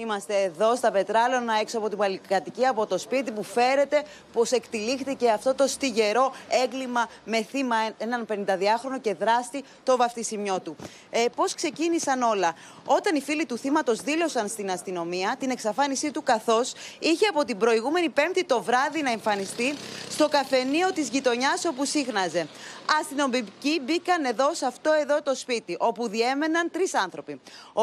Είμαστε εδώ στα Πετράλωνα, έξω από την παλικατική, από το σπίτι που φέρεται πω εκτυλίχθηκε αυτό το στιγερό έγκλημα με θύμα έναν 52χρονο και δράστη το βαφτισιμιό του. Ε, Πώς ξεκίνησαν όλα. Όταν οι φίλοι του θύματος δήλωσαν στην αστυνομία την εξαφάνισή του, καθώς είχε από την προηγούμενη Πέμπτη το βράδυ να εμφανιστεί στο καφενείο της γειτονιάς όπου σύχναζε. Αστυνομικοί μπήκαν εδώ, σε αυτό εδώ το σπίτι, όπου διέμεναν τρεις άνθρωποι. Ο 52χρονο,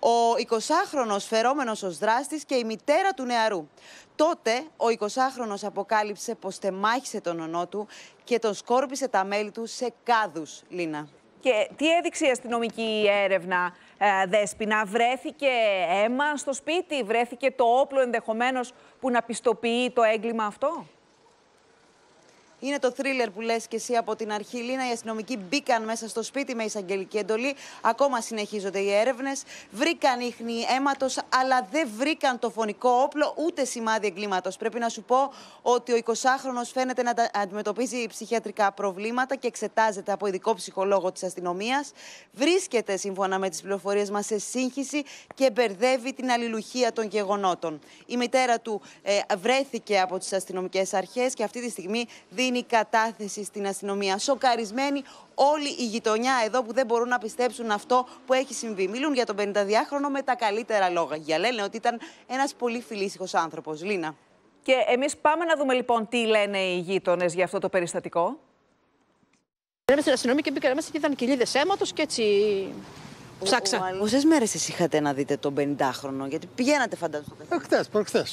ο 20χρονος φερόμενος ως δράστης και η μητέρα του νεαρού. Τότε ο 20χρονος αποκάλυψε πως τεμάχησε τον ονό του και τον σκόρπισε τα μέλη του σε κάδους, Λίνα. Και τι έδειξε η αστυνομική έρευνα, ε, Δέσποινα, βρέθηκε αίμα στο σπίτι, βρέθηκε το όπλο ενδεχομένως που να πιστοποιεί το έγκλημα αυτό. Είναι το θρίλερ που λες και εσύ από την αρχή, Λίνα. Οι αστυνομικοί μπήκαν μέσα στο σπίτι με εισαγγελική εντολή. Ακόμα συνεχίζονται οι έρευνες. Βρήκαν ίχνη αίματος, αλλά δεν βρήκαν το φωνικό όπλο ούτε σημάδι εγκλήματος. Πρέπει να σου πω ότι ο 20χρονο φαίνεται να αντιμετωπίζει ψυχιατρικά προβλήματα και εξετάζεται από ειδικό ψυχολόγο της αστυνομίας. Βρίσκεται, σύμφωνα με τις πληροφορίες μας, σε σύγχυση και μπερδεύει την αλληλουχία των γεγονότων. Η μητέρα του ε, βρέθηκε από τις αστυνομικές αρχές και αυτή τη στιγμή δίνει η κατάθεση στην αστυνομία. Σοκαρισμένη όλη η γειτονιά εδώ που δεν μπορούν να πιστέψουν αυτό που έχει συμβεί. Μιλούν για τον 52χρονο με τα καλύτερα λόγα. Για λένε ότι ήταν ένας πολύ φιλήσυχος άνθρωπος. Λίνα. Και εμείς πάμε να δούμε λοιπόν τι λένε οι γείτονες για αυτό το περιστατικό. Μπήκαμε στην αστυνομία και μπήκαμε μέσα και ήταν κοιλίδες αίματος και έτσι ψάξα. Πόσε μέρε εσείς είχατε να δείτε τον 50χρονο, γιατί πηγαίνατε φαντάζομαι. Εχθές, προχθές.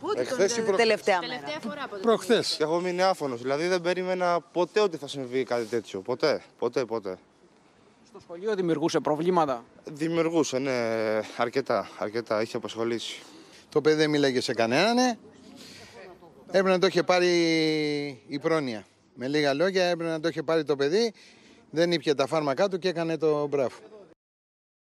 Πότε Εχθές τελευταία μέρα. Τελευταία φορά Προχθές. Και έχω μείνει άφωνος. Δηλαδή δεν περίμενα ποτέ ότι θα συμβεί κάτι τέτοιο. Ποτέ, ποτέ, ποτέ. Στο σχολείο δημιουργούσε προβλήματα. Δημιουργούσε, ναι, αρκετά, αρκετά. Είχε απασχολήσει. Το παιδί δεν μιλάγε σε κανέναν, ναι. Έπρεπε να το είχε πάρει η πρόνοια. Με λίγα λόγια έπρεπε να το είχε πάρει το παιδί, δεν ήπια τα φάρμακά του και έκανε το μπράφο.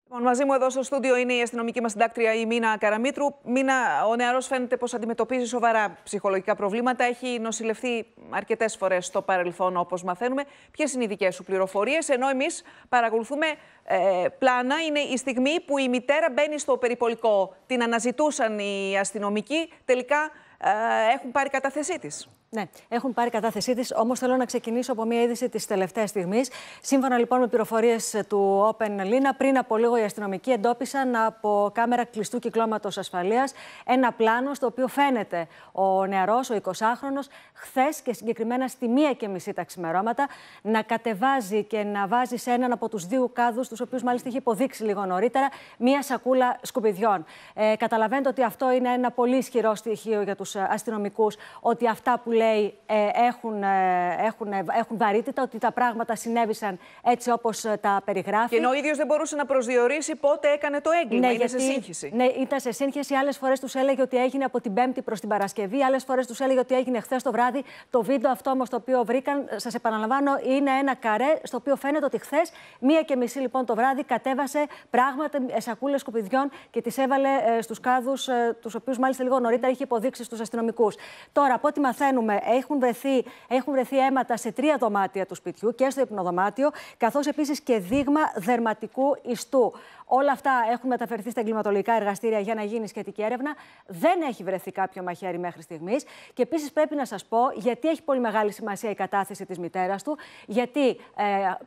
Λοιπόν, μαζί μου εδώ στο στούντιο είναι η αστυνομική μας συντάκτρια η Μίνα Καραμίτρου. Μίνα, ο νεαρός φαίνεται πως αντιμετωπίζει σοβαρά ψυχολογικά προβλήματα. Έχει νοσηλευτεί αρκετές φορές στο παρελθόν, όπως μαθαίνουμε. Ποιες είναι οι δικές σου πληροφορίες, ενώ εμείς παρακολουθούμε ε, πλάνα. Είναι η στιγμή που η μητέρα μπαίνει στο περιπολικό. Την αναζητούσαν οι αστυνομικοί. Τελικά ε, έχουν πάρει κατάθεσή της. Ναι, έχουν πάρει κατάθεσή της. Όμως θέλω να ξεκινήσω από μια είδηση της τελευταίας στιγμής. Σύμφωνα λοιπόν με πληροφορίες του Open Lina, πριν από λίγο οι αστυνομικοί εντόπισαν από κάμερα κλειστού κυκλώματος ασφαλείας ένα πλάνο στο οποίο φαίνεται ο νεαρός, ο 20χρονο, χθες και συγκεκριμένα στη μία και μισή τα ξημερώματα, να κατεβάζει και να βάζει σε έναν από τους δύο κάδους, τους οποίους μάλιστα είχε υποδείξει λίγο νωρίτερα, μία σακούλα σκουπιδιών. Ε, καταλαβαίνετε ότι αυτό είναι ένα πολύ ισχυρό στοιχείο για τους αστυνομικούς, ότι αυτά που λέει ε, έχουν, ε, έχουν, ε, έχουν βαρύτητα, ότι τα πράγματα συνέβησαν έτσι όπως ε, τα περιγράφει. Και ενώ ο ίδιος δεν μπορούσε να προσδιορίσει πότε έκανε το έγκλημα. Ναι, γιατί, σε σύγχυση. Ναι, ήταν σε σύγχυση. Άλλες φορές τους έλεγε ότι έγινε από την Πέμπτη προς την Παρασκευή, άλλες φορές τους έλεγε ότι έγινε χθες το βράδυ. Το βίντεο αυτό όμως το οποίο βρήκαν, σας επαναλαμβάνω, είναι ένα καρέ, στο οποίο φαίνεται ότι χθες, μία και μισή λοιπόν το βράδυ, κατέβασε πράγματα, σακούλες σκουπιδιών και τις έβαλε στους κάδους, τους οποίους μάλιστα λίγο νωρίτερα είχε υποδείξει στους αστυνομικούς. Τώρα, από ό,τι μαθαίνουμε έχουν βρεθεί, έχουν βρεθεί αίματα σε τρία δωμάτια του σπιτιού και στο υπνοδωμάτιο, καθώς επίσης και δείγμα δερματικού ιστού. Όλα αυτά έχουν μεταφερθεί στα εγκληματολογικά εργαστήρια για να γίνει σχετική έρευνα. Δεν έχει βρεθεί κάποιο μαχαίρι μέχρι στιγμής. Και επίσης πρέπει να σας πω γιατί έχει πολύ μεγάλη σημασία η κατάθεση της μητέρας του. Γιατί ε,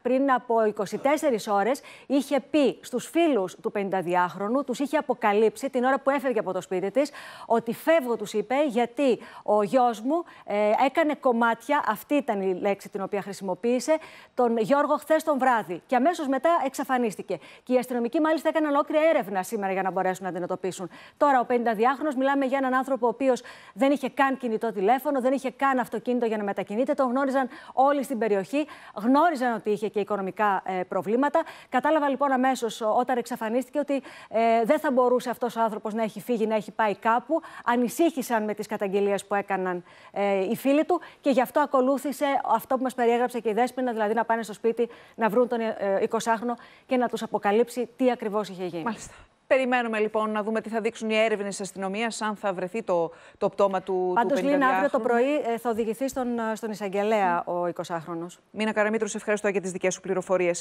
πριν από 24 ώρες είχε πει στους φίλους του 52χρονου, τους είχε αποκαλύψει την ώρα που έφευγε από το σπίτι της, ότι φεύγω, τους είπε, γιατί ο γιος μου ε, ε, έκανε κομμάτια, αυτή ήταν η λέξη την οποία χρησιμοποίησε, τον Γιώργο χθες τον βράδυ. Και αμέσως μετά εξαφανίστηκε. Και οι αστυνομικοί μάλιστα έκαναν ολόκληρη έρευνα σήμερα για να μπορέσουν να αντιμετωπίσουν. Τώρα ο 50 διαχρονο μιλάμε για έναν άνθρωπο ο οποίος δεν είχε καν κινητό τηλέφωνο, δεν είχε καν αυτοκίνητο για να μετακινείται. Τον γνώριζαν όλοι στην περιοχή. Γνώριζαν ότι είχε και οικονομικά ε, προβλήματα. Κατάλαβα λοιπόν αμέσως όταν εξαφανίστηκε ότι ε, δεν θα μπορούσε αυτός ο άνθρωπος να έχει φύγει, να έχει πάει κάπου. Ανησύχησαν με τις καταγγελίες που έκαναν οι φίλοι του και γι' αυτό ακολούθησε αυτό που μας περιέγραψε και η Δέσποινα, δηλαδή να πάνε στο σπίτι, να βρουν τον 20χρονο ε, και να τους αποκαλύψει τι ακριβώς είχε γίνει. Μάλιστα. Περιμένουμε λοιπόν να δούμε τι θα δείξουν οι έρευνες της αστυνομίας, αν θα βρεθεί το, το πτώμα του Πάντως, Λίνα, αύριο το πρωί ε, θα οδηγηθεί στον, ε, στον εισαγγελέα ο 20χρονο. Μίνα Καραμίτρου, ευχαριστώ για τις δικές σου πληροφορίες.